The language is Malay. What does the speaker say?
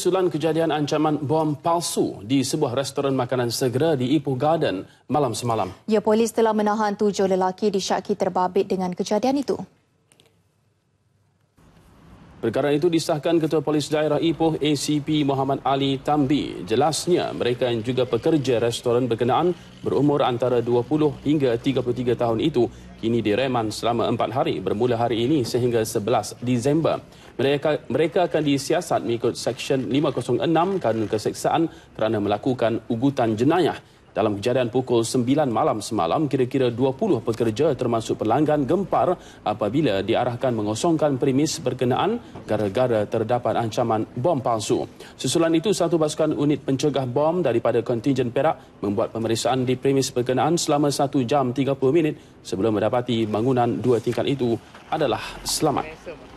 Susulan kejadian ancaman bom palsu di sebuah restoran makanan segera di Ipoh Garden malam semalam. Ya, polis telah menahan tujuh lelaki disyaki terbabit dengan kejadian itu. Perkara itu disahkan Ketua Polis Daerah Ipoh ACP Muhammad Ali Tambi. Jelasnya mereka yang juga pekerja restoran berkenaan berumur antara 20 hingga 33 tahun itu kini direman selama 4 hari bermula hari ini sehingga 11 Disember. Mereka, mereka akan disiasat mengikut Seksyen 506 Kanun Keseksaan kerana melakukan ugutan jenayah. Dalam kejadian pukul 9 malam semalam, kira-kira 20 pekerja termasuk pelanggan gempar apabila diarahkan mengosongkan premis berkenaan gara-gara terdapat ancaman bom palsu. Susulan itu, satu pasukan unit pencegah bom daripada kontingen Perak membuat pemeriksaan di premis berkenaan selama 1 jam 30 minit sebelum mendapati bangunan dua tingkat itu adalah selamat.